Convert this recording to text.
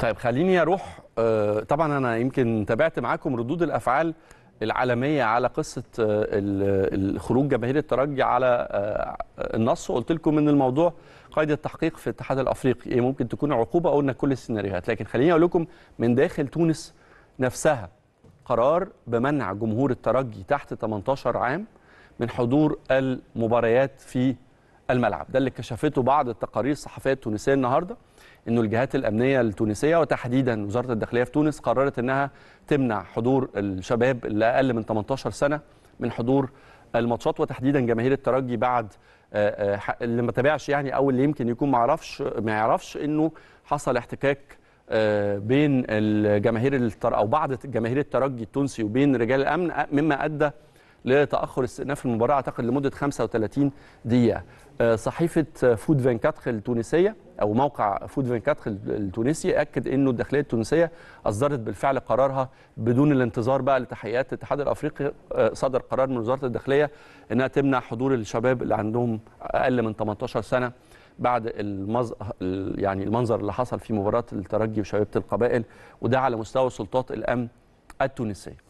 طيب خليني اروح آه، طبعا انا يمكن تابعت معاكم ردود الافعال العالميه على قصه آه، الخروج جماهير الترجي على آه، النص وقلت لكم ان الموضوع قيد التحقيق في الاتحاد الافريقي إيه، ممكن تكون عقوبه قلنا كل السيناريوهات لكن خليني اقول لكم من داخل تونس نفسها قرار بمنع جمهور الترجي تحت 18 عام من حضور المباريات في الملعب ده اللي كشفته بعض التقارير الصحفيه التونسيه النهارده انه الجهات الامنيه التونسيه وتحديدا وزاره الداخليه في تونس قررت انها تمنع حضور الشباب اللي اقل من 18 سنه من حضور الماتشات وتحديدا جماهير الترجي بعد آه، آه، اللي ما تابعش يعني او اللي يمكن يكون ما عرفش ما يعرفش انه حصل احتكاك آه، بين الجماهير او بعض جماهير الترجي التونسي وبين رجال الامن مما ادى لتاخر استئناف المباراه اعتقد لمده 35 دقيقه آه، صحيفه فود 24 التونسيه او موقع فود 24 التونسي اكد انه الداخليه التونسيه اصدرت بالفعل قرارها بدون الانتظار بقى لتحقيقات الاتحاد الافريقي آه، صدر قرار من وزاره الداخليه انها تمنع حضور الشباب اللي عندهم اقل من 18 سنه بعد المز... يعني المنظر اللي حصل في مباراه الترجي وشباب القبائل وده على مستوى سلطات الامن التونسيه